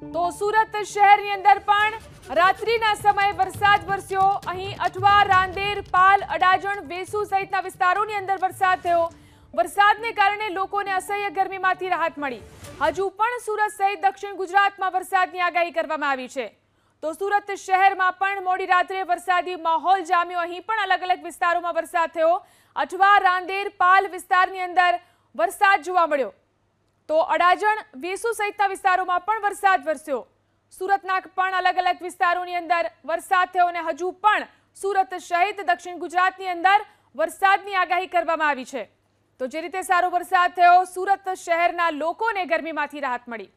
તો સુરત શહેરની અંદર પણ રાત્રિના સમયે વરસાદ વરસ્યો અહીં અઠવા રાંદેર પાલ અડાજણ વેસુ સહિતના વિસ્તારોની અંદર વરસાદ થયો વરસાદને કારણે લોકોને અસહ્ય ગરમીમાંથી રાહત મળી હજુ પણ સુરત સહિત દક્ષિણ ગુજરાતમાં વરસાદની આગાહી કરવામાં આવી છે તો સુરત શહેરમાં પણ મોડી રાત્રે વરસાદી માહોલ જામ્યો અહીં પણ અલગ અલગ વિસ્તારોમાં વરસાદ થયો અઠવા રાંદેર પાલ વિસ્તારની અંદર વરસાદ જોવા મળ્યો તો અડાજણ વેસુ સહિતના વિસ્તારોમાં પણ વરસાદ વરસ્યો સુરતના પણ અલગ અલગ વિસ્તારોની અંદર વરસાદ થયો અને હજુ પણ સુરત સહિત દક્ષિણ ગુજરાતની અંદર વરસાદની આગાહી કરવામાં આવી છે તો જે રીતે સારો વરસાદ થયો સુરત શહેરના લોકોને ગરમીમાંથી રાહત મળી